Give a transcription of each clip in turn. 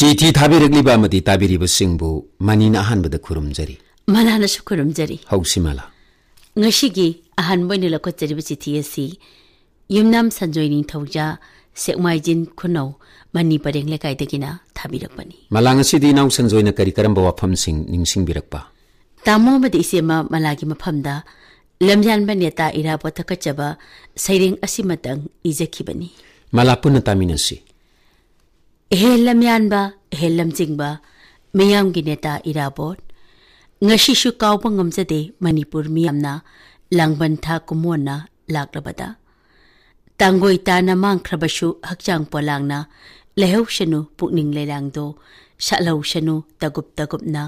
चिथी थानीन अझै नसिस् युना सन्जय निथ सेमैजिन खुनौ मनी परेलेकाइलाति सन्जो न कि करफि नि तामोम इचेमा मलाम नेता पोक सैर इज्वान तासिस ehel lamyanba ehel lamjingba miyam gi neta irabot ngashi shu kaupang ngamjade manipur miyamna langban tha kumona laklabada tangoi ta na mangkhraba shu hakchang polangna lehau shanu pukning lelangdo shalau shanu tagup tagupna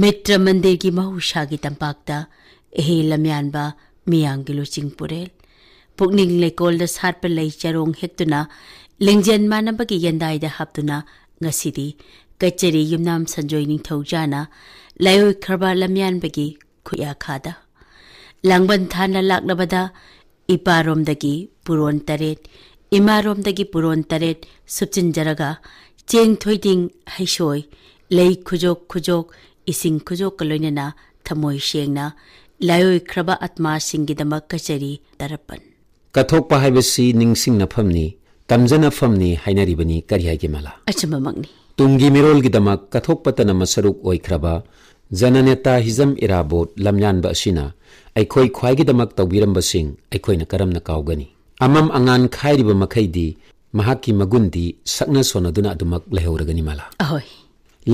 mitra mandir gi mahusha gi tampakta ehel lamyanba miyang gi luching purel pukning lekol da sarpa lei charong hektuna ꯂꯦꯡꯖꯦꯟ ꯃꯥꯟꯅꯕꯒꯤ ꯌꯦꯟꯗꯥꯏꯗ ꯍꯥꯞꯇꯨꯅ ꯉꯁꯤꯗꯤ ꯀꯆꯦꯔꯤ ꯌꯨꯝꯅꯥꯝ ꯁꯟꯖꯣꯏ ꯅꯤꯡꯊꯧꯖꯥꯅ ꯂꯥꯏꯑꯣꯏꯈ꯭ꯔꯕ ꯂꯝꯌꯥꯟꯕꯒꯤ ꯈꯨꯠꯌꯥꯈꯥꯗ ꯂꯥꯡꯕꯟ ꯊꯥꯅ ꯂꯥꯛꯂꯕꯗ ꯏꯄꯥꯔꯣꯝꯗꯒꯤ ꯄꯨꯔꯣꯟ ꯇꯔꯦꯠ ꯏꯃꯥꯔꯣꯝꯗꯒꯤ ꯄꯨꯔꯣꯟ ꯇꯔꯦꯠ ꯁꯨꯞꯆꯤꯟꯖꯔꯒ ꯆꯦꯡ ꯊꯣꯏꯗꯤꯡ ꯍꯩꯁꯣꯏ ꯂꯩ ꯈꯨꯖꯣꯛ ꯈꯨꯖꯣꯛ ꯏꯁꯤꯡ ꯈꯨꯖꯣꯛꯀ ꯂꯣꯏꯅꯅ ꯊꯃꯣꯏ ꯁꯦꯡꯅ ꯂꯥꯏꯑꯣꯏꯈ꯭ꯔꯕ ꯑꯠꯃꯥꯁꯤꯡꯒꯤꯗꯃꯛ ꯀꯆꯦꯔꯤ ꯇꯔꯄꯟ ꯀꯠꯊꯣꯛꯄ ꯍꯥꯏꯕꯁꯤ ꯅꯤꯡꯁꯤꯡꯅꯐꯝꯅꯤ ꯇꯝꯖꯅꯐꯝꯅꯤ ꯍꯥꯏꯅꯔꯤꯕꯅꯤ ꯀꯔꯤ ꯍꯥꯏꯒꯦ ꯃꯥꯂꯥ ꯑꯆꯨꯝꯕ ꯃꯛꯅꯤ ꯇꯨꯡꯒꯤ ꯃꯤꯔꯣꯜꯒꯤꯗꯃꯛ ꯀꯠꯊꯣꯛꯄꯇꯅ ꯃꯁꯔꯨꯛ ꯑꯣꯏꯈ꯭ꯔꯕ ꯖꯅꯅꯦꯇꯥ ꯍꯤꯖꯝ ꯏꯔꯥꯕꯣꯠ ꯂꯝꯌꯥꯟꯕ ꯑꯁꯤꯅ ꯑꯩꯈꯣꯏ ꯈ꯭ꯋꯥꯏꯒꯤꯗꯃꯛ ꯇꯧꯕꯤꯔꯝꯕꯁꯤꯡ ꯑꯩꯈꯣꯏꯅ ꯀꯔꯝꯅ ꯀꯥꯎꯒꯅꯤ ꯑꯃꯝ ꯑꯉꯥꯟ ꯈꯥꯏꯔꯤꯕ ꯃꯈꯩꯗꯤ ꯃꯍꯥꯛꯀꯤ ꯃꯒꯨꯟꯗꯤ ꯁꯛꯅ ꯁꯣꯟꯅꯗꯨꯅ ꯑꯗꯨꯃꯛ ꯂꯩꯍꯧꯔꯒꯅꯤ ꯃꯥꯂꯥ ꯑꯍꯣꯏ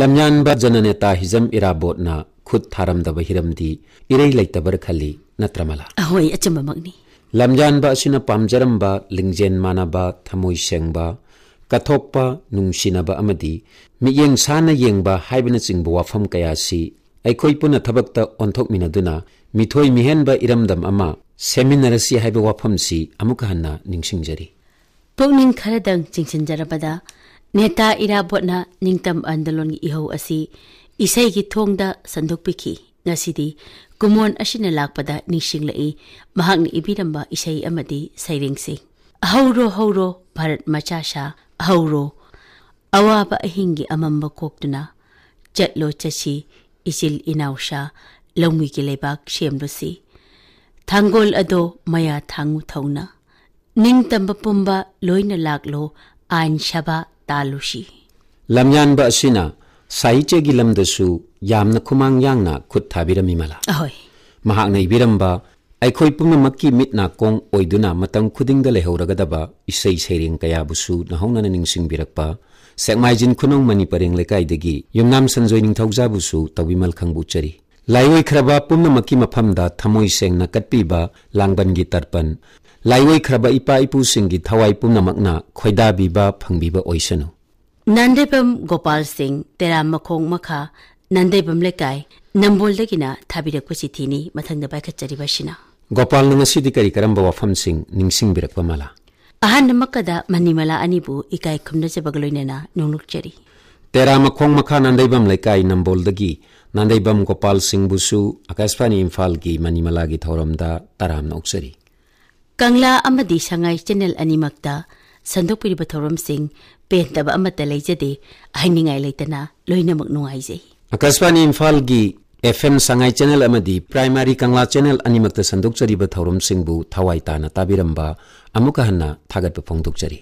ꯂꯝꯌꯥꯟꯕ ꯖꯅꯅꯦꯇꯥ ꯍꯤꯖꯝ ꯏꯔꯥꯕꯣꯠꯅ ꯈꯨꯠ ꯊꯥꯔꯝꯗꯕ ꯍꯤꯔꯝꯗꯤ ꯏꯔꯩ ꯂꯩꯇꯕꯔ ꯈꯜꯂꯤ ꯅꯠꯇ꯭ꯔ ꯃꯥꯂꯥ ꯑꯍꯣꯏ ꯑꯆꯨꯝꯕꯃꯛꯅꯤ ꯂꯝꯖꯥꯟꯕ ꯑꯁꯤꯅ ꯄꯥꯝꯖꯔꯝꯕ ꯂꯤꯡꯖꯦꯜ ꯃꯥꯟꯅꯕ ꯊꯃꯣꯏ ꯁꯦꯡꯕ ꯀꯠꯊꯣꯛꯄ ꯅꯨꯡꯁꯤꯅꯕ ꯑꯃꯗꯤ ꯃꯤꯠꯌꯦꯡ ꯁꯥꯅ ꯌꯦꯡꯕ ꯍꯥꯏꯕꯅꯆꯤꯡꯕ ꯋꯥꯐꯝ ꯀꯌꯥꯁꯤ ꯑꯩꯈꯣꯏ ꯄꯨꯟꯅ ꯊꯕꯛꯇ ꯑꯣꯟꯊꯣꯛꯃꯤꯟꯅꯗꯨꯅ ꯃꯤꯊꯣꯏ ꯃꯤꯍꯦꯟꯕ ꯏꯔꯝꯗꯝ ꯑꯃ ꯁꯦꯝꯃꯤꯟꯅꯔꯁꯤ ꯍꯥꯏꯕ ꯋꯥꯐꯝꯁꯤ ꯑꯃꯨꯛꯀ ꯍꯟꯅ ꯅꯤꯡꯁꯤꯡꯖꯔꯤ ꯄꯨꯛꯅꯤꯡ ꯈꯔꯗꯪ ꯆꯤꯡꯁꯤꯟꯖꯔꯕꯗ ꯅꯦꯇꯥ ꯏꯔꯥꯕꯣꯠꯅ ꯅꯤꯡꯇꯝ ꯑꯟꯗꯂꯣꯟꯒꯤ ꯏꯍꯧ ꯑꯁꯤ ꯏꯁꯩꯒꯤ ꯊꯣꯡꯗ ꯁꯟꯗꯣꯛꯄꯤꯈꯤ ꯉꯁꯤꯗꯤ ꯀꯨꯃꯣꯟ ꯑꯁꯤꯅ ꯂꯥꯛꯄꯗ ꯅꯤꯡꯁꯤꯡꯂꯛꯏ ꯃꯍꯥꯛꯅ ꯏꯕꯤꯔꯝꯕ ꯏꯁꯩ ꯑꯃꯗꯤ ꯁꯩꯔꯦꯡꯁꯤꯡ ꯍꯧꯔꯣ ꯍꯧꯔꯣ ꯚꯥꯔꯠ ꯃꯆꯥꯁꯥ ꯍꯧꯔꯣ ꯑꯋꯥꯕ ꯑꯍꯤꯡꯒꯤ ꯑꯃꯝꯕ ꯀꯣꯛꯇꯨꯅ ꯆꯠꯂꯣ ꯆꯠꯁꯤ ꯏꯆꯤꯜ ꯏꯅꯥꯎꯁꯥ ꯂꯧꯃꯤꯒꯤ ꯂꯩꯕꯥꯛ ꯁꯦꯝꯂꯨꯁꯤ ꯊꯥꯡꯒꯣꯜ ꯑꯗꯣ ꯃꯌꯥ ꯊꯥꯡꯉꯨ ꯊꯧꯅ ꯅꯤꯡꯇꯝꯕ ꯄꯨꯝꯕ ꯂꯣꯏꯅ ꯂꯥꯛꯂꯣ ꯑꯥꯏꯟ ꯁꯚꯥ ꯇꯥꯜꯂꯨꯁꯤ ꯂꯝꯌꯥꯟꯕ ꯑꯁꯤꯅ ꯁꯥꯍꯤꯇ꯭ꯌꯒꯤ ꯂꯝꯗꯁꯨ यहाँ खुम याङ खामालाखु पून मत नाइदुङद सैरे क्याब्छु नहौन न्सिविर सेमैजिन म परेलेकाइनाम सन्जय निथ तिमी खरिख्रब पूनक मफद्धेलाबन् तरपन् ल्रबुङ्गी थावाई पून खैदा फसु नम्पाल nandai bamlekai nambol na tabi tini matang da baika cari basina. Gopal nunga sidi kari karam bawa Ahan na makada anibu ikai kumna se bagaloy na na nungluk cari. Tera nambol lagi nandai bam Gopal sing busu akaspani infal gi mani mala gi Kangla amadi sangai animakta sandok piri sing pentaba amata lejade ahining ai ꯑꯀꯥꯁꯕꯥꯅꯤ ꯏꯝꯐꯥꯜꯒꯤ F M Sangai channel ꯑꯃꯗꯤ primary ꯀꯪꯂꯥ channel ꯑꯅꯤꯃꯛꯇ ꯁꯟꯗꯣꯛꯆꯔꯤꯕ ꯊꯧꯔꯝꯁꯤꯡꯕꯨ ꯊꯋꯥꯏ ꯇꯥꯅ ꯇꯥꯕꯤꯔꯝꯕ ꯑꯃꯨꯛꯀ ꯍꯟꯅ ꯊꯥꯒꯠꯄ ꯐꯣꯡꯗꯣꯛꯆꯔꯤ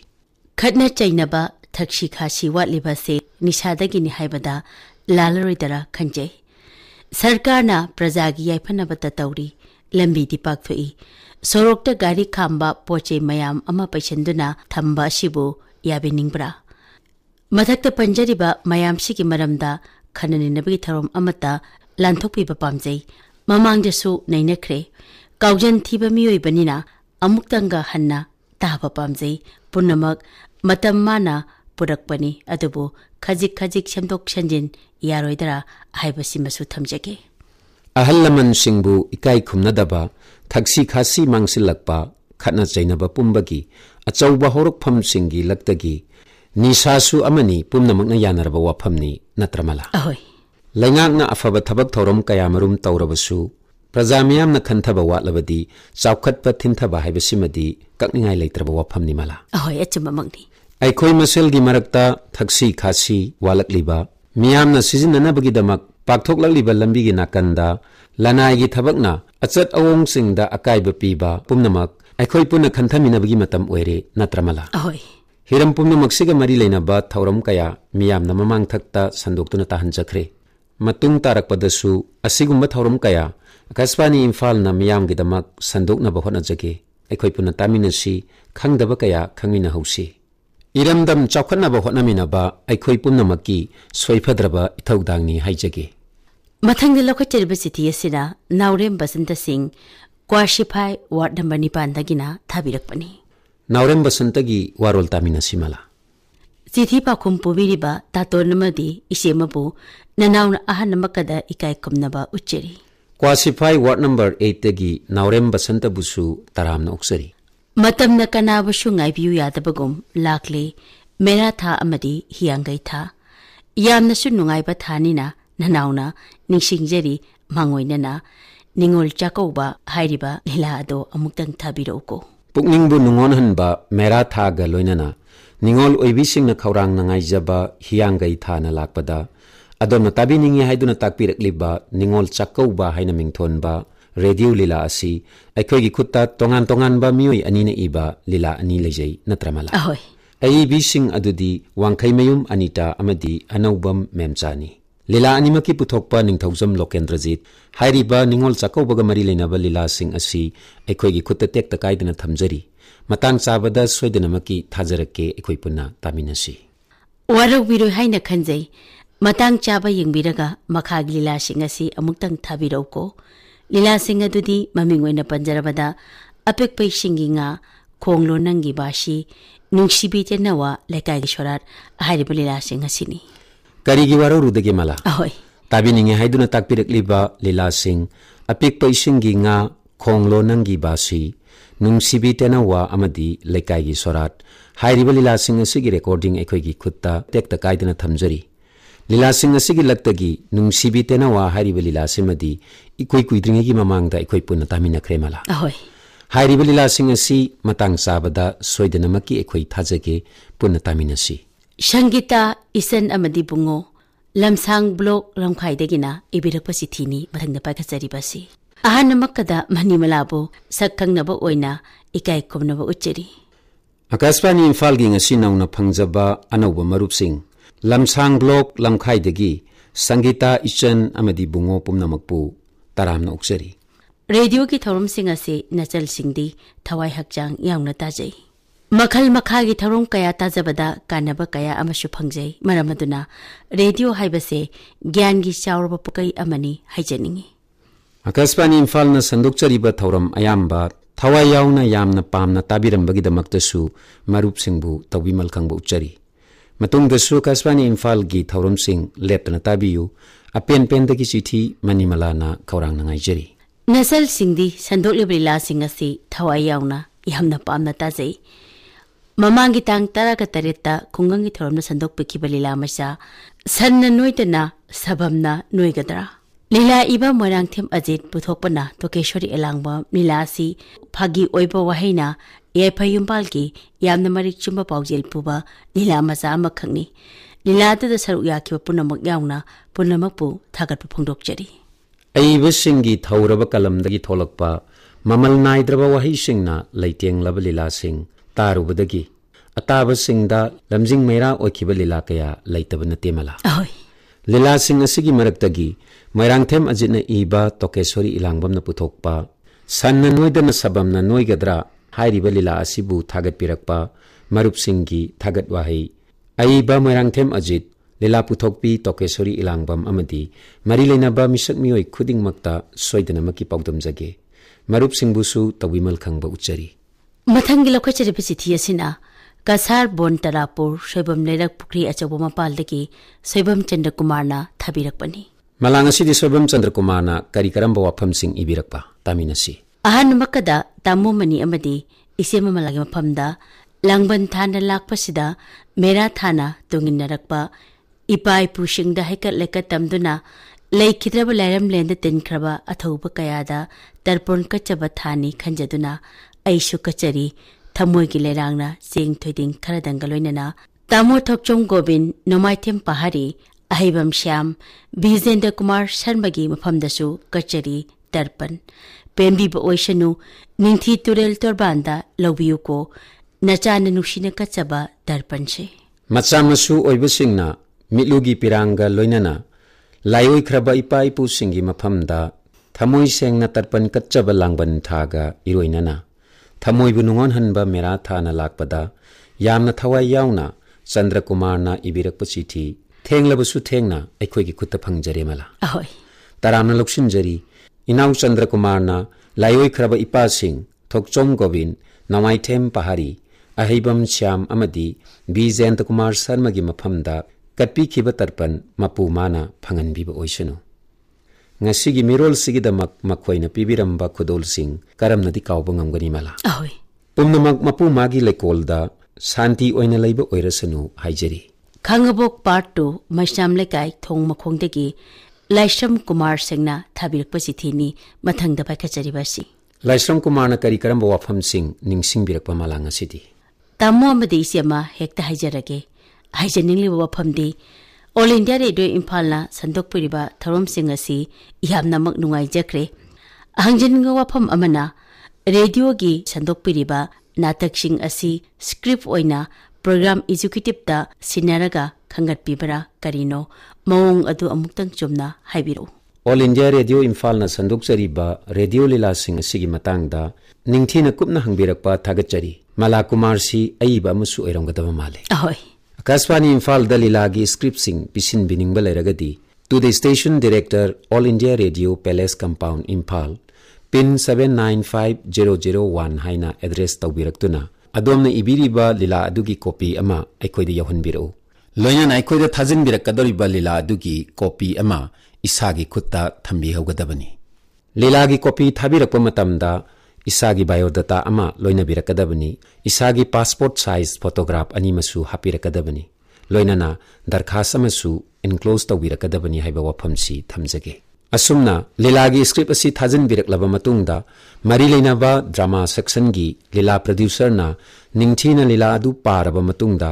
ꯈꯠꯅ ꯆꯩꯅꯕ ꯊꯛꯁꯤ ꯈꯥꯁꯤ ꯋꯥꯠꯂꯤꯕꯁꯦ ꯅꯤꯁꯥꯗꯒꯤꯅꯤ ꯍꯥꯏꯕꯗ ꯂꯥꯜꯂꯔꯣꯏꯗꯔꯥ ꯈꯟꯖꯩ ꯁꯔꯀꯥꯔꯅ ꯄ꯭ꯔꯖꯥꯒꯤ ꯌꯥꯏꯐꯅꯕꯇ ꯇꯧꯔꯤ ꯂꯝꯕꯤꯗꯤ ꯄꯥꯛꯊꯣꯛꯏ ꯁꯣꯔꯣꯛꯇ ꯒꯥꯔꯤ ꯈꯥꯝꯕ ꯄꯣꯠꯆꯩ ꯃꯌꯥꯝ ꯑꯃ ꯄꯩꯁꯤꯟꯗꯨꯅ ꯊꯝꯕ ꯑꯁꯤꯕꯨ ꯌꯥꯕꯤꯅꯤꯡꯕ꯭ꯔꯥ ꯃꯊꯛꯇ ꯄꯟꯖꯔꯤꯕ ꯃꯌꯥꯝꯁꯤꯒꯤ ꯃꯔꯝꯗ ꯈꯟꯅ ꯅꯩꯅꯕꯒꯤ ꯊꯧꯔꯝ ꯑꯃꯠꯇ ꯂꯥꯟꯊꯣꯛꯄꯤꯕ ꯄꯥꯝꯖꯩ ꯃꯃꯥꯡꯗꯁꯨ ꯅꯩꯅꯈ꯭ꯔꯦ ꯀꯥꯎꯖꯟ ꯊꯤꯕ ꯃꯤꯑꯣꯏꯕꯅꯤꯅ ꯑꯃꯨꯛꯇꯪꯒ ꯍꯟꯅ ꯇꯥꯕ ꯄꯥꯝꯖꯩ ꯄꯨꯝꯅꯃꯛ ꯃꯇꯝ ꯃꯥꯅ ꯄꯨꯔꯛꯄꯅꯤ ꯑꯗꯨꯕꯨ ꯈꯖꯤꯛ ꯈꯖꯤꯛ ꯁꯦꯝꯗꯣꯛ ꯁꯦꯝꯖꯤꯟ ꯌꯥꯔꯣꯏꯗꯔꯥ ꯍꯥꯏꯕꯁꯤꯃꯁꯨ ꯊꯝꯖꯒꯦ ꯑꯍꯜ ꯂꯃꯟꯁꯤꯡꯕꯨ ꯏꯀꯥꯏ ꯈꯨꯝꯅꯗꯕ ꯊꯛꯁꯤ ꯈꯥꯁꯤ ꯃꯥꯡꯁꯤꯜꯂꯛꯄ ꯈꯠꯅ ꯆꯩꯅꯕ ꯄꯨꯝꯕꯒꯤ ꯑꯆꯧꯕ ꯍꯧꯔꯛꯐꯝꯁꯤꯡꯒꯤ ꯂꯛꯇꯒꯤ निसासु अमनि पुनमकना यानरब वाफमनि नत्रमला अहोय लैंगाकना अफब थबक थौरम कयामरुम तौरबसु प्रजा मियामना खनथब वातलबदि चावखतप थिनथब हाइबसिमदि ककनिंगाय लैत्रब वाफमनि मला अहोय अचममकनि ꯑꯩꯈꯣꯏ ꯃꯁꯦꯜꯒꯤ ꯃꯔꯛꯇ ꯊꯛꯁꯤ ꯈꯥꯁꯤ ꯋꯥꯠꯂꯛꯂꯤꯕ ꯃꯤꯌꯥꯝꯅ ꯁꯤꯖꯤꯟꯅꯅꯕꯒꯤꯗꯃꯛ ꯄꯥꯛꯊꯣꯛꯂꯛꯂꯤꯕ ꯂꯝꯕꯤꯒꯤ ꯅꯥꯀꯟꯗ ꯂꯅꯥꯏꯒꯤ ꯊꯕꯛꯅ ꯑꯆꯠ ꯑꯋꯣꯡꯁꯤꯡꯗ ꯑꯀꯥꯏꯕ ꯄꯤꯕ ꯄꯨꯝꯅꯃꯛ ꯑꯩꯈꯣꯏ ꯄꯨꯟꯅ ꯈꯟꯊꯃꯤꯟꯅꯕꯒꯤ ꯃꯇꯝ ꯑꯣꯏꯔꯦ ꯅꯠꯇ꯭ꯔꯃꯂ ꯑꯍꯣꯏ ꯍꯤꯔꯝ ꯄꯨꯝꯅꯃꯛꯁꯤꯒ ꯃꯔꯤ ꯂꯩꯅꯕ ꯊꯧꯔꯝ ꯀꯌꯥ ꯃꯤꯌꯥꯝꯅ ꯃꯃꯥꯡ ꯊꯛꯇ ꯁꯟꯗꯣꯛꯇꯨꯅ ꯇꯥꯍꯟꯖꯈ꯭ꯔꯦ ꯃꯇꯨꯡ ꯇꯥꯔꯛꯄꯗꯁꯨ ꯑꯁꯤꯒꯨꯝꯕ ꯊꯧꯔꯝ ꯀꯌꯥ ꯑꯀꯥꯁꯕꯥꯅꯤ ꯏꯝꯐꯥꯜꯅ ꯃꯤꯌꯥꯝꯒꯤꯗꯃꯛ ꯁꯟꯗꯣꯛꯅꯕ ꯍꯣꯠꯅꯖꯒꯦ ꯑꯩꯈꯣꯏ ꯄꯨꯟꯅ ꯇꯥꯃꯤꯟꯅꯁꯤ ꯈꯪꯗꯕ ꯀꯌꯥ ꯈꯪꯃꯤꯟꯅꯍꯧꯁꯤ ꯏꯔꯝꯗꯝ ꯆꯥꯎꯈꯠꯅꯕ ꯍꯣꯠꯅꯃꯤꯟꯅꯕ ꯑꯩꯈꯣꯏ ꯄꯨꯝꯅꯃꯛꯀꯤ ꯁꯣꯏꯐꯗ꯭ꯔꯕ ꯏꯊꯧꯗꯥꯡꯅꯤ ꯍꯥꯏꯖꯒꯦ ꯃꯊꯪꯗ ꯂꯧꯈꯠꯆꯔꯤꯕ ꯆꯤꯊꯤ ꯑꯁꯤꯗ ꯅꯥꯎꯔꯦꯝ ꯕꯁꯟꯇ ꯁꯤꯡ ꯀ꯭ꯋꯥꯔꯁꯤꯐꯥꯏ ꯋꯥꯔꯗ ꯅꯝꯕꯔ ꯅꯤꯄꯥꯟꯗꯒꯤꯅ ꯊꯥꯕꯤꯔꯛꯄꯅꯤ ꯅꯥꯎꯔꯦꯝ ꯕꯁꯟꯇꯒꯤ ꯋꯥꯔꯣꯜ ꯇꯥꯃꯤꯟꯅꯁꯤꯃꯂꯥ ꯆꯤꯊꯤ ꯄꯥꯈꯨꯝ ꯄꯨꯕꯤꯔꯤꯕ ꯇꯥꯇꯣꯟꯃꯗꯤ ꯏꯆꯦꯃꯕꯨ ꯅꯅꯥꯎꯅ ꯑꯍꯟ ꯑꯃꯀꯗ ꯏꯀꯥꯏ ꯈꯨꯝꯅꯕ ꯎꯠꯆꯔꯤ ꯀ꯭ꯋꯥꯁꯤꯐꯥꯏ ꯋꯥꯔꯗ ꯅꯝꯕꯔ ꯑꯩꯠꯇꯒꯤ ꯅꯥꯎꯔꯦꯝ ꯕꯁꯟꯇꯕꯨꯁꯨ ꯇꯔꯥꯝꯅ ꯑꯣꯛꯆꯔꯤ ꯃꯇꯝꯅ ꯀꯅꯥꯕꯨꯁꯨ ꯉꯥꯏꯕꯤꯌꯨ ꯌꯥꯗꯕꯒꯨꯝ ꯂꯥꯛꯂꯤ ꯃꯦꯔꯥ ꯊꯥ ꯑꯃꯗꯤ ꯍꯤꯌꯥꯡꯒꯩ ꯊꯥ ꯌꯥꯝꯅꯁꯨ ꯅꯨꯡꯉꯥꯏꯕ ꯊꯥꯅꯤꯅ ꯅꯅꯥꯎꯅ ꯅꯤꯡꯁꯤꯡꯖꯔꯤ ꯃꯥꯡꯑꯣꯏꯅꯅ ꯅꯤꯡꯉꯣꯜ ꯆꯥꯛꯀꯧꯕ ꯍꯥꯏꯔꯤꯕ ꯂꯤꯂꯥ ꯑꯗꯣ ꯑꯃꯨꯛꯇꯪ ꯊꯥꯕꯤꯔꯛꯎꯀꯣ ꯄꯨꯛꯅꯤꯡꯕꯨ ꯅꯨꯡꯉꯣꯟꯍꯟꯕ ꯃꯦꯔꯥ ꯊꯥꯒ ꯂꯣꯏꯅꯅ ꯅꯤꯡꯉꯣꯜ ꯑꯣꯏꯕꯤꯁꯤꯡꯅ ꯈꯧꯔꯥꯡ ꯅꯨꯡꯉꯥꯏꯖꯕ ꯍꯤꯌꯥꯡꯒꯩ ꯊꯥꯅ ꯂꯥꯛꯄꯗ ꯑꯗꯣꯝꯅ ꯇꯥꯕꯤꯅꯤꯡꯉꯤ ꯍꯥꯏꯗꯨꯅ ꯇꯥꯛꯄꯤꯔꯛꯂꯤꯕ ꯅꯤꯡꯉꯣꯜ ꯆꯥꯛꯀꯧꯕ ꯍꯥꯏꯅ ꯃꯤꯡꯊꯣꯟꯕ ꯔꯦꯗꯤꯑꯣ ꯂꯤꯂꯥ ꯑꯁꯤ ꯑꯩꯈꯣꯏꯒꯤ ꯈꯨꯠꯇ ꯇꯣꯉꯥꯟ ꯇꯣꯉꯥꯟꯕ ꯃꯤꯑꯣꯏ ꯑꯅꯤꯅ ꯏꯕ ꯂꯤꯂꯥ ꯑꯅꯤ ꯂꯩꯖꯩ ꯅꯠꯇ꯭ꯔ ꯃꯂꯥ ꯑꯏꯕꯤꯁꯤꯡ ꯑꯗꯨꯗꯤ ꯋꯥꯡꯈꯩꯃꯌꯨꯝ ꯑꯅꯤꯇꯥ ꯑꯃꯗꯤ ꯑꯅꯧꯕꯝ ꯃꯦꯝꯆꯥꯅꯤ लीला अनम की पुथोप निथौजम लोकेंद्रजीब निगोल चाकौब मरी लेना लीला खुद तेक् कायदन थमजरी मतंग चाबद सोदनमी थाजर के वरौर चाब लीला थारौको लीला ममिंग पंजरबद अपेक् खोलो नंगी बासी नुसीबी तेनाव लेकाय सोरा लीला करिवादे माला ता ती अपिप इस् खोलि नुी तेनावाका सोराट ललाेकर्डिङ अखोग खेत कादन थम्जरी ललाब तेना लिलामुकुद्रिङ्प पुन ताख्रे मालाब्स सैदनमक अखै थाजगे पुनस 샹기타 이센 아마디 붕어 람상 블록 람카이데기나 이비럭버 시티니 마당나 파카자리바시 아하나 막카다 마니말라보 사캉나보 오이나 이카이콤나보 우체리 아카스파니 인팔기 ngasi nauna phangjaba anauba marupsing lamsang block lamkhai degi Sangeeta इचन अमदी बुंगो पुमनमकपु तरामन उक्सरी रेडियो की थौरम सिंह असे नचल सिंह दी थवाई हकजांग याउना ताजई ꯃꯈꯜ ꯃꯈꯥꯒꯤ ꯊꯧꯔꯝ ꯀꯌꯥ ꯇꯥꯖꯕꯗ ꯀꯥꯟꯅꯕ ꯀꯌꯥ ꯑꯃꯁꯨ ꯐꯪꯖꯩ ꯃꯔꯝ ꯑꯗꯨꯅ ꯔꯦꯗꯤꯑꯣ ꯍꯥꯏꯕꯁꯦ ꯒ꯭ꯌꯥꯟꯒꯤ ꯆꯥꯎꯔꯕ ꯄꯨꯀꯩ ꯑꯃꯅꯤ ꯍꯥꯏꯖꯅꯤꯡꯉꯤ ꯑꯀꯥꯁꯕꯥꯅꯤ ꯏꯝꯐꯥꯜꯅ ꯁꯟꯗꯣꯛꯆꯔꯤꯕ ꯊꯧꯔꯝ ꯑꯌꯥꯝꯕ ꯊꯋꯥꯏ ꯌꯥꯎꯅ ꯌꯥꯝꯅ ꯄꯥꯝꯅ ꯇꯥꯕꯤꯔꯝꯕꯒꯤꯗꯃꯛꯇꯁꯨ ꯃꯔꯨꯞꯁꯤꯡꯕꯨ ꯇꯧꯕꯤꯃꯜ ꯈꯪꯕ ꯎꯠꯆꯔꯤ ꯃꯇꯨꯡꯗꯁꯨ ꯑꯀꯥꯁꯕꯥꯅꯤ ꯏꯝꯐꯥꯜꯒꯤ ꯊꯧꯔꯝꯁꯤꯡ ꯂꯦꯞꯇꯅ ꯇꯥꯕꯤꯌꯨ ꯑꯄꯦꯟ ꯄꯦꯟꯗꯒꯤ ꯆꯤꯊꯤ ꯃꯅꯤꯃꯂꯥꯅ ꯈꯧꯔꯥꯡꯅ ꯉꯥꯏꯖꯔꯤ ꯅꯁꯜꯁꯤꯡꯗꯤ ꯁꯟꯗꯣꯛꯂꯤꯕ ꯂꯤꯂꯥꯁꯤꯡ ꯑꯁꯤ ꯊꯋꯥꯏ ꯌꯥꯎꯅ ꯌꯥꯝꯅ ꯄꯥꯝꯅ ꯇꯥꯖꯩ ꯃꯃꯥꯡꯒꯤ ꯇꯥꯡ ꯇꯔꯥꯒ ꯇꯔꯦꯠꯇ ꯈꯨꯡꯒꯪꯒꯤ ꯊꯧꯔꯝꯅ ꯁꯟꯗꯣꯛꯄꯤꯈꯤꯕ ꯂꯤꯂꯥ ꯃꯆꯥ ꯁꯟꯅ ꯅꯣꯏꯗꯅ ꯁꯕꯝꯅ ꯅꯣꯏꯒꯗ꯭ꯔꯥ ꯂꯤꯂꯥ ꯏꯕ ꯃꯣꯏꯔꯥꯡꯊꯦꯝ ꯑꯖꯤꯠ ꯄꯨꯊꯣꯛꯄꯅ ꯇꯣꯀꯦꯁꯣꯔꯤ ꯑꯦꯂꯥꯡꯕ ꯂꯤꯂꯥ ꯑꯁꯤ ꯐꯥꯒꯤ ꯑꯣꯏꯕ ꯋꯥꯍꯩꯅ ꯌꯥꯏꯐ ꯌꯨꯝꯕꯥꯜꯒꯤ ꯌꯥꯝꯅ ꯃꯔꯤꯛ ꯆꯨꯝꯕ ꯄꯥꯎꯖꯦꯜ ꯄꯨꯕ ꯂꯤꯂꯥ ꯃꯆꯥ ꯑꯃꯈꯛꯅꯤ ꯂꯤꯂꯥ ꯑꯗꯨꯗ ꯁꯔꯨꯛ ꯌꯥꯈꯤꯕ ꯄꯨꯝꯅꯃꯛ ꯌꯥꯎꯅ ꯄꯨꯝꯅꯃꯛꯄꯨ ꯊꯥꯒꯠꯄ ꯐꯣꯡꯗꯣꯛꯆꯔꯤ ꯑꯏꯕꯁꯤꯡꯒꯤ ꯊꯧꯔꯕ ꯀꯂꯝꯗꯒꯤ ꯊꯣꯛꯂꯛꯄ ꯃꯃꯜ ꯅꯥꯏꯗ꯭ꯔꯕ ꯋꯥꯍꯩꯁꯤꯡꯅ ꯂꯩꯇꯦꯡꯂꯕ ꯂꯤꯂꯥꯁꯤꯡ ꯇꯥꯔꯨꯕꯗꯒꯤ ꯑꯇꯥꯕꯁꯤꯡꯗ ꯂꯝꯖꯤꯡ ꯃꯩꯔꯥ ꯑꯣꯏꯈꯤꯕ ꯂꯤꯂꯥ ꯀꯌꯥ ꯂꯩꯇꯕ ꯅꯠꯇꯦ ꯃꯂꯥ ꯂꯤꯂꯥꯁꯤꯡ ꯑꯁꯤꯒꯤ ꯃꯔꯛꯇꯒꯤ ꯃꯣꯏꯔꯥꯡꯊꯦꯝ ꯑꯖꯤꯠꯅ ꯏꯕ ꯇꯣꯀꯦꯁꯣꯔꯤ ꯏꯂꯥꯡꯕꯝꯅ ꯄꯨꯊꯣꯛꯄ ꯁꯟꯅ ꯅꯣꯏꯗꯅ ꯁꯕꯝꯅ ꯅꯣꯏꯒꯗ꯭ꯔꯥ ꯍꯥꯏꯔꯤꯕ ꯂꯤꯂꯥ ꯑꯁꯤꯕꯨ ꯊꯥꯒꯠꯄꯤꯔꯛꯄ ꯃꯔꯨꯞꯁꯤꯡꯒꯤ ꯊꯥꯒꯠ ꯋꯥꯍꯩ ꯑꯏꯕ ꯃꯣꯏꯔꯥꯡꯊꯦꯝ ꯑꯖꯤꯠ ꯂꯤꯂꯥ ꯄꯨꯊꯣꯛꯄꯤ ꯇꯣꯀꯦꯁꯣꯔꯤ ꯏꯂꯥꯡꯕꯝ ꯑꯃꯗꯤ ꯃꯔꯤ ꯂꯩꯅꯕ ꯃꯤꯁꯛ ꯃꯤꯑꯣꯏ ꯈꯨꯗꯤꯡꯃꯛꯇ ꯁꯣꯏꯗꯅꯃꯛꯀꯤ ꯄꯥꯎꯗꯝꯖꯒꯦ ꯃꯔꯨꯞꯁꯤꯡꯕꯨꯁꯨ ꯇꯧꯕꯤꯃꯜ ꯈꯪꯕ ꯎꯠꯆꯔꯤ ꯃꯊꯪꯒꯤ ꯂꯧꯈꯠꯆꯔꯤꯕ ꯆꯤꯊꯤ ꯑꯁꯤꯅ ꯀꯁꯥꯔ ꯕꯣꯟ ꯇꯔꯥꯄꯨꯔ ꯁꯣꯏꯕꯝ ꯂꯩꯔꯛ ꯄꯨꯈ꯭ꯔꯤ ꯑꯆꯧꯕ ꯃꯄꯥꯜꯗꯒꯤ ꯁꯣꯏꯕꯝ ꯆꯟꯗ꯭ꯔꯀꯨꯃꯥꯔꯅ ꯊꯥꯕꯤꯔꯛꯄꯅꯤ ꯃꯂꯥꯡ ꯑꯁꯤꯗꯤ ꯁꯣꯏꯕꯝ ꯆꯟꯗ꯭ꯔꯀꯨꯃꯥꯔꯅ ꯀꯔꯤ ꯀꯔꯝꯕ ꯋꯥꯐꯝꯁꯤꯡ ꯏꯕꯤꯔꯛꯄ ꯇꯥꯃꯤꯟꯅꯁꯤ ꯑꯍꯥꯟꯕꯃꯛꯀꯗ ꯇꯥꯃꯣ ꯃꯅꯤ ꯑꯃꯗꯤ ꯏꯆꯦ ꯃꯂꯥꯒꯤ ꯃꯐꯝꯗ ꯂꯥꯡꯕꯟ ꯊꯥꯅ ꯂꯥꯛꯄꯁꯤꯗ ꯃꯦꯔꯥ ꯊꯥꯅ ꯇꯨꯡꯏꯟꯅꯔꯛꯄ ꯏꯄꯥ ꯏꯄꯨꯁꯤꯡꯗ ꯍꯩꯀꯠ ꯂꯩꯀꯠ ꯇꯝꯗꯨꯅ ꯂꯩꯈꯤꯗ꯭ꯔꯕ ꯂꯥꯏꯔꯝꯂꯦꯟꯗ ꯇꯤꯟꯈ꯭ꯔꯕ ꯑꯊꯧꯕ ꯀꯌꯥꯗ ꯇꯔꯄꯣꯟ ꯀꯠꯆꯕ ꯊꯥꯅꯤ ꯈꯟꯖꯗꯨꯅ ऐसु कचरी थमोगी लेरांगना सिंग थुदिंग खरदंग लोइनना तामो थोकचोम गोबिन नोमाइथिम पहारी अहिबम श्याम बीजेंद्र कुमार शर्मागी मफमदसु कचरी दर्पण पेंबी बोइशनु निंथी तुरेल तोरबांदा लोबियु को नचान नुशिने कचबा दर्पण छे मत्सामसु ओइबसिंगना मिलुगी पिरांगा लोइनना लायोइ खरबा इपाई पुसिंगी मफमदा थमोइ सेंगना दर्पण कचबा लांगबन थागा इरोइनना ठमै बुहो मेरा थाना लप्पदा चन्द्रकुमार इभिक चिठी ठेलाबस फजरेमला तराम लसुनजरिनाउ्रकुमार लाइख्रब्थोम गोविन् नमाइथे पहारी अहैब स्याम बि जयन्तुमार सर्मी मफ तरपन् मपुमा फहन्स ꯉꯁꯤꯒꯤ ꯃꯤꯔꯣꯜꯁꯤꯒꯤꯗꯃꯛ ꯃꯈꯣꯏꯅ ꯄꯤꯕꯤꯔꯝꯕ ꯈꯨꯗꯣꯜꯁꯤꯡ ꯀꯔꯝꯅꯗꯤ ꯀꯥꯎꯕ ꯉꯝꯒꯅꯤ ꯃꯂꯥ ꯑꯍꯣꯏ ꯄꯨꯝꯅꯃꯛ ꯃꯄꯨ ꯃꯥꯒꯤ ꯂꯩꯀꯣꯜꯗ ꯁꯥꯟꯇꯤ ꯑꯣꯏꯅ ꯂꯩꯕ ꯑꯣꯏꯔꯁꯅꯨ ꯍꯥꯏꯖꯔꯤ ꯈꯥꯡꯉꯕꯣꯛ ꯄꯥꯔꯠꯇꯨ ꯃꯩꯁꯥꯝ ꯂꯩꯀꯥꯏ ꯊꯣꯡ ꯃꯈꯣꯡꯗꯒꯤ ꯂꯥꯏꯁ꯭ꯔꯝ ꯀꯨꯃꯥꯔ ꯁꯤꯡꯅ ꯊꯥꯕꯤꯔꯛꯄ ꯆꯤꯊꯤꯅꯤ ꯃꯊꯪꯗ ꯄꯥꯏꯈꯠꯆꯔꯤꯕ ꯑꯁꯤ ꯂꯥꯏꯁ꯭ꯔꯝ ꯀꯨꯃꯥꯔꯅ ꯀꯔꯤ ꯀꯔꯝꯕ ꯋꯥꯐꯝꯁꯤꯡ ꯅꯤꯡꯁꯤꯡꯕꯤꯔꯛꯄ ꯃꯂꯥꯡ ꯑꯁꯤꯗꯤ ꯇꯥꯃꯣ ꯑꯃꯗꯤ ꯏꯆꯦ ꯑꯃ ꯍꯦꯛꯇ ꯍꯥꯏꯖꯔꯒꯦ ꯍꯥꯏꯖꯅꯤꯡꯂꯤꯕ ꯋꯥꯐꯝꯗꯤ ꯑꯣꯜ ꯏꯟꯗꯤꯌꯥ ꯔꯦꯗꯤꯑꯣ ꯏꯝꯐꯥꯜꯅ ꯁꯟꯗꯣꯛꯄꯤꯔꯤꯕ ꯊꯧꯔꯝꯁꯤꯡ ꯑꯁꯤ ꯌꯥꯝꯅꯃꯛ ꯅꯨꯡꯉꯥꯏꯖꯈ꯭ꯔꯦ ꯑꯍꯪꯖꯟꯒ ꯋꯥꯐꯝ ꯑꯃꯅ ꯔꯦꯗꯤꯑꯣꯒꯤ ꯁꯟꯗꯣꯛꯄꯤꯔꯤꯕ ꯅꯥꯇꯛꯁꯤꯡ ꯑꯁꯤ ꯁ꯭ꯀ꯭ꯔꯤꯞ ꯑꯣꯏꯅ ꯄ꯭ꯔꯣꯒ꯭ꯔꯥꯝ ꯏꯖꯨꯀꯦꯇꯤꯞꯇ ꯁꯤꯟꯅꯔꯒ ꯈꯪꯒꯠꯄꯤꯕ꯭ꯔꯥ ꯀꯔꯤꯅꯣ ꯃꯑꯣꯡ ꯑꯗꯨ ꯑꯃꯨꯛꯇꯪ ꯆꯨꯝꯅ ꯍꯥꯏꯕꯤꯔꯛꯎ ꯑꯣꯜ ꯏꯟꯗꯤꯌꯥ ꯔꯦꯗꯤꯑꯣ ꯏꯝꯐꯥꯜꯅ ꯁꯟꯗꯣꯛꯆꯔꯤꯕ ꯔꯦꯗꯤꯑꯣ ꯂꯤꯂꯥꯁꯤꯡ ꯑꯁꯤꯒꯤ ꯃꯇꯥꯡꯗ ꯅꯤꯡꯊꯤꯅ ꯀꯨꯞꯅ ꯍꯪꯕꯤꯔꯛꯄ ꯊꯥꯒꯠꯆꯔꯤ ꯃꯂꯥ ꯀꯨꯃꯥꯔꯁꯤ ꯑꯏꯕ ꯑꯃꯁꯨ ꯑꯣꯏꯔꯝꯒꯗꯕ ꯃꯥꯜꯂꯤ ꯑꯍꯣꯏ ꯑꯀꯥꯁꯕꯥꯅꯤ ꯏꯝꯐꯥꯜ ꯂꯤꯂꯥꯒꯤ ꯏꯁꯀ꯭ꯔꯤꯞꯁꯤꯡ ꯄꯤꯁꯤꯟꯕꯤꯅꯤꯡꯕ ꯂꯩꯔꯒꯗꯤ to the station director All India Radio palace compound Imphal pin seven nine five zero zero one ꯍꯥꯏꯅ ꯑꯦꯗ꯭ꯔꯦꯁ ꯇꯧꯕꯤꯔꯛꯇꯨꯅ ꯑꯗꯣꯝꯅ ꯏꯕꯤꯔꯤꯕ ꯂꯤꯂꯥ ꯑꯗꯨꯒꯤ ꯀꯣꯄꯤ ꯑꯃ ꯑꯩꯈꯣꯏꯗ ꯌꯧꯍꯟꯕꯤꯔꯛꯎ ꯂꯣꯏꯅꯅ ꯑꯩꯈꯣꯏꯗ ꯊꯥꯖꯤꯟꯕꯤꯔꯛꯀꯗꯧꯔꯤꯕ ꯂꯤꯂꯥ ꯑꯗꯨꯒꯤ ꯀꯣꯄꯤ ꯑꯃ ꯏꯁꯥꯒꯤ ꯈꯨꯠꯇ ꯊꯝꯕꯤꯍꯧꯒꯗꯕꯅꯤ ꯂꯤꯂꯥꯒꯤ ꯀꯣꯄꯤ ꯊꯥꯕꯤꯔꯛꯄ ꯃꯇꯝꯗ ꯏꯁꯥꯒꯤ ꯕꯥꯏꯑꯣꯗꯇꯥ ꯑꯃ ꯂꯣꯏꯅꯕꯤꯔꯛꯀꯗꯕꯅꯤ ꯏꯁꯥꯒꯤ ꯄꯥꯁꯄꯣꯔꯠ ꯁꯥꯏꯖ ꯐꯣꯇꯣꯒ꯭ꯔꯥꯐ ꯑꯅꯤꯃꯁꯨ ꯍꯥꯞꯄꯤꯔꯛꯀꯗꯕꯅꯤ ꯂꯣꯏꯅꯅ ꯗꯔꯈꯥꯁ ꯑꯃꯁꯨ ꯑꯦꯟꯀ꯭ꯂꯣꯁ ꯇꯧꯕꯤꯔꯛꯀꯗꯕꯅꯤ ꯍꯥꯏꯕ ꯋꯥꯐꯝꯁꯤ ꯊꯝꯖꯒꯦ ꯑꯁꯨꯝꯅ ꯂꯤꯂꯥꯒꯤ ꯁ꯭ꯀ꯭ꯔꯤꯞ ꯑꯁꯤ ꯊꯥꯖꯤꯟꯕꯤꯔꯛꯂꯕ ꯃꯇꯨꯡꯗ ꯃꯔꯤ ꯂꯩꯅꯕ ꯗ꯭ꯔꯃꯥ ꯁꯦꯛꯁꯟꯒꯤ ꯂꯤꯂꯥ ꯄ꯭ꯔꯗ꯭ꯌꯨꯁꯔꯅ ꯅꯤꯡꯊꯤꯅ ꯂꯤꯂꯥ ꯑꯗꯨ ꯄꯥꯔꯕ ꯃꯇꯨꯡꯗ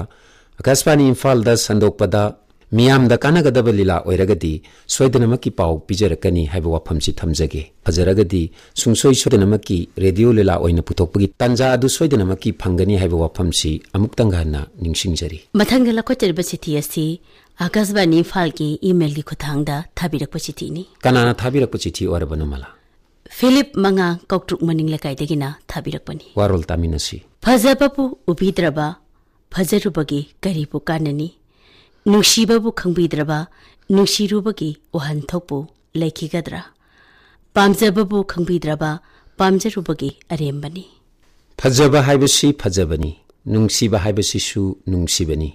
ꯑꯀꯥꯁꯕꯥꯅꯤ ꯏꯝꯐꯥꯜꯗ ꯁꯟꯗꯣꯛꯄꯗ म्याद कब लगी सोधनमक पाउ पिजर निम्से फज र सै सैदनमक रेडियो ललाइन पुथोप तनजा सैदनमक फङ्गनी हामजरी मैज चिथिस अनि इम्फा इमेली खादि चिठी नि किथि होला फिप मङ कौत्रुक मनिक फजब्रब फजरु कि ꯅꯨꯡꯁꯤꯕꯕꯨ ꯈꯪꯕꯤꯗ꯭ꯔꯕ ꯅꯨꯡꯁꯤꯔꯨꯕꯒꯤ ꯋꯥꯍꯟꯊꯣꯛꯄꯨ ꯂꯩꯈꯤꯒꯗ꯭ꯔꯥ ꯄꯥꯝꯖꯕꯕꯨ ꯈꯪꯕꯤꯗ꯭ꯔꯕ ꯄꯥꯝꯖꯔꯨꯕꯒꯤ ꯑꯔꯦꯝꯕꯅꯤ ꯐꯖꯕ ꯍꯥꯏꯕꯁꯤ ꯐꯖꯕꯅꯤ ꯅꯨꯡꯁꯤꯕ ꯍꯥꯏꯕꯁꯤꯁꯨ ꯅꯨꯡꯁꯤꯕꯅꯤ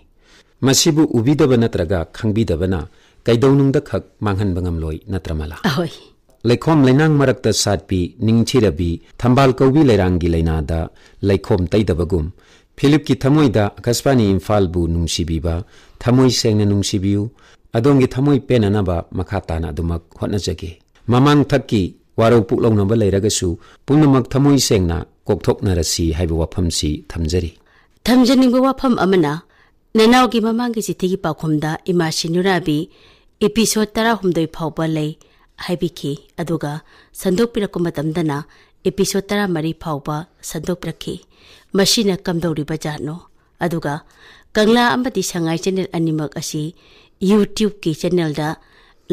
ꯃꯁꯤꯕꯨ ꯎꯕꯤꯗꯕ ꯅꯠꯇ꯭ꯔꯒ ꯈꯪꯕꯤꯗꯕꯅ ꯀꯩꯗꯧꯅꯨꯡꯗ ꯈꯛ ꯃꯥꯡꯍꯟꯕ ꯉꯝꯂꯣꯏ ꯅꯠꯇ꯭ꯔꯃꯂꯥ ꯑꯍꯣꯏ ꯂꯩꯈꯣꯝ ꯂꯩꯅꯥꯡ ꯃꯔꯛꯇ ꯁꯥꯠꯄꯤ ꯅꯤꯡꯊꯤꯔꯕꯤ ꯊꯝꯕꯥꯜ ꯀꯧꯕꯤ ꯂꯩꯔꯥꯡꯒꯤ ꯂꯩꯅꯥꯗ ꯂꯩꯈꯣꯝ ꯇꯩꯗꯕꯒꯨꯝ ꯐꯤꯂꯤꯞꯀꯤ ꯊꯃꯣꯏꯗ ꯑꯀꯁꯄꯥꯅꯤ ꯏꯝꯐꯥꯜꯕꯨ ꯅꯨꯡꯁꯤꯕꯤꯕ ꯊꯃꯣꯏ ꯁꯦꯡꯅ ꯅꯨꯡꯁꯤꯕꯤꯌꯨ ꯑꯗꯣꯝꯒꯤ ꯊꯃꯣꯏ ꯄꯦꯟꯅꯅꯕ ꯃꯈꯥ ꯇꯥꯅ ꯑꯗꯨꯃꯛ ꯍꯣꯠꯅꯖꯒꯦ ꯃꯃꯥꯡ ꯊꯛꯀꯤ ꯋꯥꯔꯧ ꯄꯨꯛꯂꯧꯅꯕ ꯂꯩꯔꯒꯁꯨ ꯄꯨꯝꯅꯃꯛ ꯊꯃꯣꯏ ꯁꯦꯡꯅ ꯀꯣꯛꯊꯣꯛꯅꯔꯁꯤ ꯍꯥꯏꯕ ꯋꯥꯐꯝꯁꯤ ꯊꯝꯖꯔꯤ ꯊꯝꯖꯅꯤꯡꯕ ꯋꯥꯐꯝ ꯑꯃꯅ ꯅꯅꯥꯎꯒꯤ ꯃꯃꯥꯡꯒꯤ ꯆꯤꯊꯤꯒꯤ ꯄꯥꯎꯈꯨꯝꯗ ꯏꯃꯥꯁꯤ ꯅꯨꯔꯥꯕꯤ ꯏꯄꯤꯁꯣꯗ ꯇꯔꯥꯍꯨꯝꯗꯣꯏ ꯐꯥꯎꯕ ꯂꯩ ꯍꯥꯏꯕꯤꯈꯤ ꯑꯗꯨꯒ ꯁꯟꯗꯣꯛꯄꯤꯔꯛꯄ ꯃꯇꯝꯗꯅ ꯑꯦꯄꯤꯁꯣꯗ ꯇꯔꯥꯃꯔꯤ ꯐꯥꯎꯕ ꯁꯟꯗꯣꯛꯄꯤꯔꯛꯈꯤ masina kamdo ri baja no aduga kangla amati sangai channel animak ashi youtube ki channel da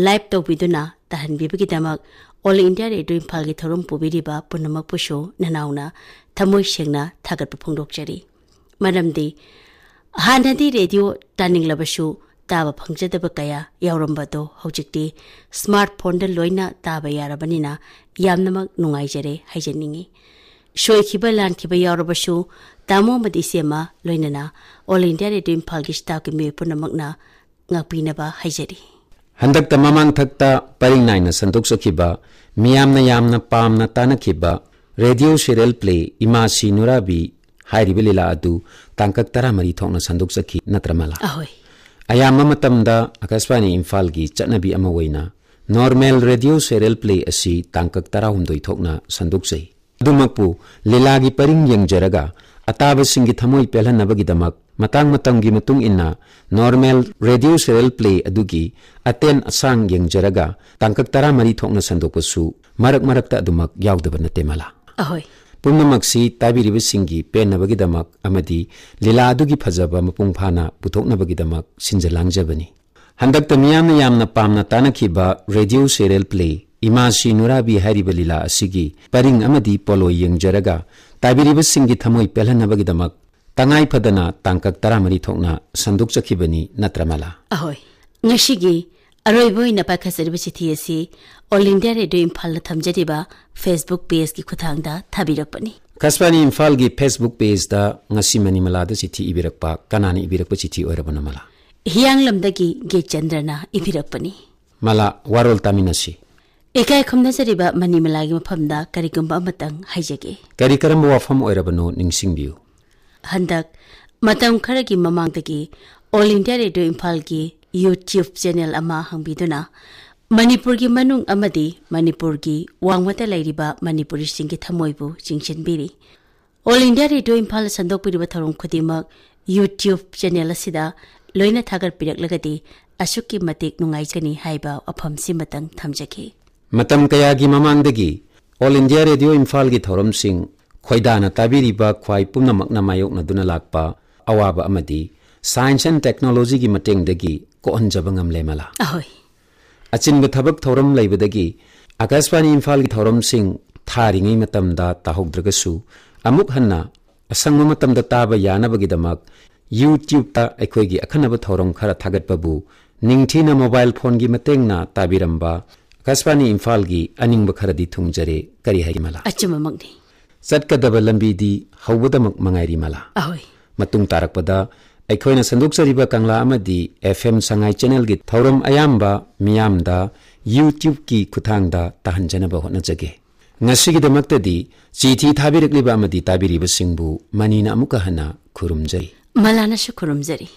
live to biduna tahan bi bi damak all india re doing phal gi thorum pu bi ri ba punamak pu show nanauna thamoi singna thagat pu phong dok radio turning la ba show ta ba smartphone da loina yarabani na yamnamak ꯁꯣꯏꯈꯤꯕ ꯂꯥꯟꯈꯤꯕ ꯌꯥꯎꯔꯕꯁꯨ ꯇꯥꯃꯣ ꯑꯃꯗꯤ ꯏꯆꯦꯃ ꯂꯣꯏꯅꯅ all India radio ꯏꯝꯐꯥꯜꯒꯤ ꯁ꯭ꯇꯥꯐꯀꯤ ꯃꯤꯑꯣꯏ ꯄꯨꯝꯅꯃꯛꯅ ꯉꯥꯛꯄꯤꯅꯕ ꯍꯥꯏꯖꯔꯤ ꯍꯟꯗꯛꯇ ꯃꯃꯥꯡꯊꯛꯇ ꯄꯔꯤꯡ ꯅꯥꯏꯅ ꯁꯟꯗꯣꯛꯆꯈꯤꯕ ꯃꯤꯌꯥꯝꯅ ꯌꯥꯝꯅ ꯄꯥꯝꯅ ꯇꯥꯅꯈꯤꯕ ꯔꯦꯗꯤꯑꯣ ꯁꯤꯔꯤꯌꯦꯜ ꯄ꯭ꯂꯦ ꯏꯃꯥꯁꯤ ꯅꯨꯔꯥꯕꯤ ꯍꯥꯏꯔꯤꯕ ꯂꯤꯂꯥ ꯑꯗꯨ ꯇꯥꯡꯀꯛ ꯇꯔꯥꯃꯔꯤ ꯊꯣꯛꯅ ꯁꯟꯗꯣꯛꯆꯈꯤ ꯅꯠꯇ꯭ꯔꯃꯂꯥ ꯑꯌꯥꯝꯕ ꯃꯇꯝꯗ ꯑꯀꯥꯁꯕꯥꯅꯤ ꯏꯝꯐꯥꯜꯒꯤ ꯆꯠꯅꯕꯤ ꯑꯃ ꯑꯣꯏꯅ ꯅꯣꯔꯃꯦꯜ ꯔꯦꯗꯤꯑꯣ ꯁꯦꯔꯦꯜ ꯄ꯭ꯂꯦ ꯑꯁꯤ ꯇꯥꯡꯀꯛ ꯇꯔꯥꯍꯨꯝꯗꯣꯏ ꯊꯣꯛꯅ ꯁꯟꯗꯣꯛꯆꯩ ꯑꯗꯨꯃꯛꯄꯨ ꯂꯤꯂꯥꯒꯤ ꯄꯔꯤꯡ ꯌꯦꯡꯖꯔꯒ ꯑꯇꯥꯕꯁꯤꯡꯒꯤ ꯊꯃꯣꯏ ꯄꯦꯜꯍꯟꯅꯕꯒꯤꯗꯃꯛ ꯃꯇꯥꯡ ꯃꯇꯝꯒꯤ ꯃꯇꯨꯡ ꯏꯟꯅ ꯅꯣꯔꯃꯦꯜ ꯔꯦꯗꯤꯑꯣ ꯁꯦꯔꯦꯜ ꯄ꯭ꯂꯦ ꯑꯗꯨꯒꯤ ꯑꯇꯦꯟ ꯑꯁꯥꯡ ꯌꯦꯡꯖꯔꯒ ꯇꯥꯡꯀꯛ ꯇꯔꯥꯃꯔꯤ ꯊꯣꯛꯅ ꯁꯟꯗꯣꯛꯄꯁꯨ ꯃꯔꯛ ꯃꯔꯛꯇ ꯑꯗꯨꯃꯛ ꯌꯥꯎꯗꯕ ꯅꯠꯇꯦ ꯃꯂꯥ ꯑꯍꯣꯏ ꯄꯨꯝꯅꯃꯛꯁꯤ ꯇꯥꯕꯤꯔꯤꯕꯁꯤꯡꯒꯤ ꯄꯦꯟꯅꯕꯒꯤꯗꯃꯛ ꯑꯃꯗꯤ ꯂꯤꯂꯥ ꯑꯗꯨꯒꯤ ꯐꯖꯕ ꯃꯄꯨꯡ ꯐꯥꯅ ꯄꯨꯊꯣꯛꯅꯕꯒꯤꯗꯃꯛ ꯁꯤꯟꯖ ꯂꯥꯡꯖꯕꯅꯤ ꯍꯟꯗꯛꯇ ꯃꯤꯌꯥꯝꯅ ꯌꯥꯝꯅ ꯄꯥꯝꯅ ꯇꯥꯅꯈꯤꯕ ꯔꯦꯗꯤꯑꯣ ꯁꯦꯔꯦꯜ ꯄ꯭ꯂꯦ ꯏꯃꯥꯁꯤ ꯅꯨꯔꯥꯕꯤ ꯍꯥꯏꯔꯤꯕ ꯂꯤꯂꯥ ꯑꯁꯤꯒꯤ ꯄꯔꯤꯡ ꯑꯃꯗꯤ ꯄꯣꯂꯣꯏ ꯌꯦꯡꯖꯔꯒ ꯇꯥꯕꯤꯔꯤꯕꯁꯤꯡꯒꯤ ꯊꯃꯣꯏ ꯄꯦꯜꯍꯟꯅꯕꯒꯤꯗꯃꯛ ꯇꯉꯥꯏ ꯐꯗꯅ ꯇꯥꯡꯀꯛ ꯇꯔꯥꯃꯔꯤ ꯊꯣꯛꯅ ꯁꯟꯗꯣꯛꯆꯈꯤꯕꯅꯤ ꯅꯠꯇ꯭ꯔꯃꯂꯥ ꯑꯍꯣꯏ ꯉꯁꯤꯒꯤ ꯑꯔꯣꯏꯕ ꯑꯣꯏꯅ ꯄꯥꯏꯈꯠꯆꯔꯤꯕ ꯆꯤꯊꯤ ꯑꯁꯤ ꯑꯣꯜ ꯏꯟꯗꯤꯌꯥ ꯔꯦꯗꯤꯑꯣ ꯏꯝꯐꯥꯜꯗ ꯊꯝꯖꯔꯤꯕ ꯐꯦꯁꯕꯨꯛ ꯄꯦꯖꯒꯤ ꯈꯨꯠꯊꯥꯡꯗ ꯊꯥꯕꯤꯔꯛꯄꯅꯤ ꯀꯁꯕꯥꯅꯤ ꯏꯝꯐꯥꯜꯒꯤ ꯐꯦꯁꯕꯨꯛ ꯄꯦꯖꯗ ꯉꯁꯤ ꯃꯅꯤꯃꯂꯥꯗ ꯆꯤꯊꯤ ꯏꯕꯤꯔꯛꯄ ꯀꯅꯥꯅ ꯏꯕꯤꯔꯛꯄ ꯆꯤꯊꯤ ꯑꯣꯏꯔꯕꯅꯣ ꯃꯂꯥ ꯍꯤꯌꯥꯡꯂꯝꯗꯒꯤ ꯒꯦꯆꯟꯗ꯭ꯔꯅ ꯏꯕꯤꯔꯛꯄꯅꯤ ꯃꯂꯥ ꯋꯥꯔꯣꯜ ꯇꯥꯃꯤꯟꯅꯁꯤ ikai khumna sariba mani malagi mafam da kari gumba matang haijage kari karam wafam oirabano ningsing biu handak matang khara gi all india radio impal youtube channel ama hangbiduna manipur gi manung amadi manipur gi wangmata lairiba manipuri thamoi bu chingchen all india radio impal sandok piriba tharung khudimak youtube channel asida loina thagar pirak lagadi asukki matik nungai chani haiba apham simatang thamjake ꯃꯇꯝ ꯀꯌꯥꯒꯤ ꯃꯃꯥꯡꯗꯒꯤ all India radio ꯏꯝꯐꯥꯜꯒꯤ ꯊꯧꯔꯝꯁꯤꯡ ꯈꯣꯏꯗꯥꯅ ꯇꯥꯕꯤꯔꯤꯕ ꯈ꯭ꯋꯥꯏ ꯄꯨꯝꯅꯃꯛꯅ ꯃꯥꯌꯣꯛꯅꯗꯨꯅ ꯂꯥꯛꯄ ꯑꯋꯥꯕ ꯑꯃꯗꯤ ꯁꯥꯏꯟꯁ ꯑꯦꯟ ꯇꯦꯛꯅꯣꯂꯣꯖꯤꯒꯤ ꯃꯇꯦꯡꯗꯒꯤ ꯀꯣꯛꯍꯟꯖꯕ ꯉꯝꯂꯦ ꯃꯂꯥ ꯑꯆꯤꯟꯕ ꯊꯕꯛ ꯊꯧꯔꯝ ꯂꯩꯕꯗꯒꯤ ꯑꯥꯀꯥꯁꯕꯥꯅꯤ ꯏꯝꯐꯥꯜꯒꯤ ꯊꯧꯔꯝꯁꯤꯡ ꯊꯥꯔꯤꯉꯩ ꯃꯇꯝꯗ ꯇꯥꯍꯧꯗ꯭ꯔꯒꯁꯨ ꯑꯃꯨꯛ ꯍꯟꯅ ꯑꯁꯪꯕ ꯃꯇꯝꯗ ꯇꯥꯕ ꯌꯥꯅꯕꯒꯤꯗꯃꯛ ꯌꯨꯇ꯭ꯌꯨꯕꯇ ꯑꯩꯈꯣꯏꯒꯤ ꯑꯈꯟꯅꯕ ꯊꯧꯔꯝ ꯈꯔ ꯊꯥꯒꯠꯄꯕꯨ ꯅꯤꯡꯊꯤꯅ ꯃꯣꯕꯥꯏꯜ ꯐꯣꯟꯒꯤ ꯃꯇꯦꯡꯅ ꯇꯥꯕꯤꯔꯝꯕ ꯀꯁꯄꯥꯅꯤ ꯏꯝꯐꯥꯜꯒꯤ ꯑꯅꯤꯡꯕ ꯈꯔꯗꯤ ꯊꯨꯡꯖꯔꯦ ꯀꯔꯤ ꯍꯥꯏꯒꯦ ꯃꯂꯥ ꯑꯆꯨꯝꯕ ꯃꯛꯅꯤ ꯆꯠꯀꯗꯕ ꯂꯝꯕꯤꯗꯤ ꯍꯧꯕꯗꯃꯛ ꯃꯉꯥꯏꯔꯤ ꯃꯂꯥ ꯑꯍꯣꯏ ꯃꯇꯨꯡ ꯇꯥꯔꯛꯄꯗ ꯑꯩꯈꯣꯏꯅ ꯁꯟꯗꯣꯛꯆꯔꯤꯕ ꯀꯪꯂꯥ ꯑꯃꯗꯤ ꯑꯦꯐ ꯑꯦꯝ ꯁꯉꯥꯏ ꯆꯦꯅꯦꯜꯒꯤ ꯊꯧꯔꯝ ꯑꯌꯥꯝꯕ ꯃꯤꯌꯥꯝꯗ ꯌꯨꯇ꯭ꯌꯨꯕꯀꯤ ꯈꯨꯠꯊꯥꯡꯗ ꯇꯥꯍꯟꯖꯅꯕ ꯍꯣꯠꯅꯖꯒꯦ ꯉꯁꯤꯒꯤꯗꯃꯛꯇꯗꯤ ꯆꯤꯊꯤ ꯊꯥꯕꯤꯔꯛꯂꯤꯕ ꯑꯃꯗꯤ ꯇꯥꯕꯤꯔꯤꯕꯁꯤꯡꯕꯨ ꯃꯅꯤꯅ ꯑꯃꯨꯛꯀ ꯍꯟꯅ ꯈꯨꯔꯨꯝꯖꯔꯤ ꯃꯂꯥꯅꯁꯨ ꯈꯨꯔꯨꯝꯖꯔꯤ